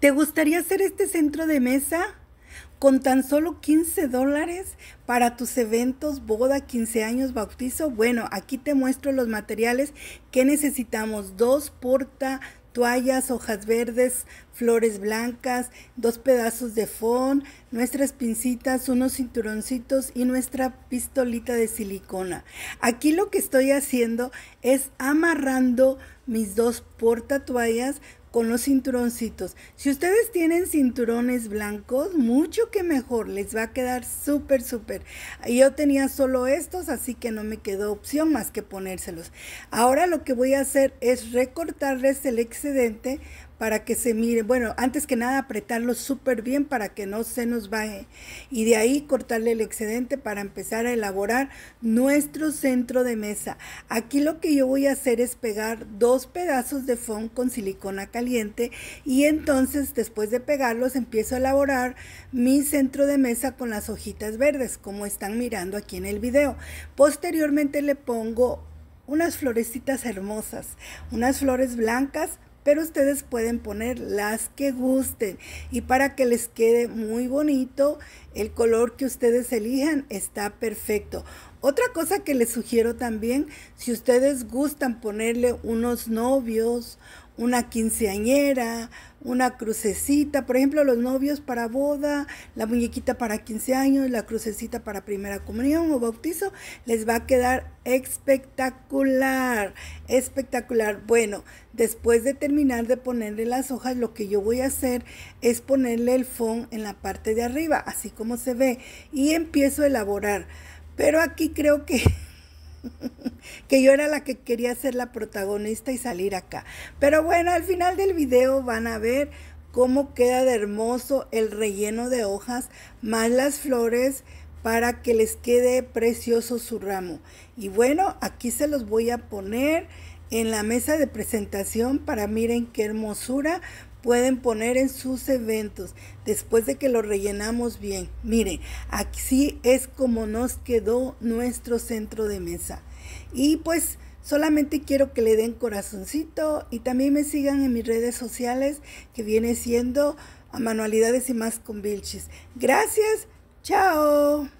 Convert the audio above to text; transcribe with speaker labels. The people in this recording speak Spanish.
Speaker 1: ¿Te gustaría hacer este centro de mesa? Con tan solo 15 dólares para tus eventos, boda, 15 años, bautizo. Bueno, aquí te muestro los materiales que necesitamos. Dos porta toallas, hojas verdes, flores blancas, dos pedazos de fond, nuestras pincitas, unos cinturoncitos y nuestra pistolita de silicona. Aquí lo que estoy haciendo es amarrando mis dos porta toallas con los cinturoncitos. Si ustedes tienen cinturones blancos, mucho que mejor, les va a quedar súper, súper. Yo tenía solo estos, así que no me quedó opción más que ponérselos. Ahora lo que voy a hacer es recortarles el excedente para que se mire. Bueno, antes que nada apretarlo súper bien para que no se nos baje y de ahí cortarle el excedente para empezar a elaborar nuestro centro de mesa. Aquí lo que yo voy a hacer es pegar dos pedazos de fond con silicona caliente y entonces después de pegarlos empiezo a elaborar mi centro de mesa con las hojitas verdes como están mirando aquí en el video. Posteriormente le pongo unas florecitas hermosas, unas flores blancas pero ustedes pueden poner las que gusten. Y para que les quede muy bonito, el color que ustedes elijan está perfecto. Otra cosa que les sugiero también, si ustedes gustan ponerle unos novios, una quinceañera, una crucecita, por ejemplo, los novios para boda, la muñequita para 15 años, la crucecita para primera comunión o bautizo, les va a quedar espectacular, espectacular. Bueno, después de terminar de ponerle las hojas, lo que yo voy a hacer es ponerle el fondo en la parte de arriba, así como se ve, y empiezo a elaborar. Pero aquí creo que, que yo era la que quería ser la protagonista y salir acá. Pero bueno, al final del video van a ver cómo queda de hermoso el relleno de hojas más las flores para que les quede precioso su ramo. Y bueno, aquí se los voy a poner en la mesa de presentación para miren qué hermosura pueden poner en sus eventos después de que lo rellenamos bien. Mire, así es como nos quedó nuestro centro de mesa. Y pues solamente quiero que le den corazoncito y también me sigan en mis redes sociales que viene siendo a manualidades y más con Vilches. Gracias, chao.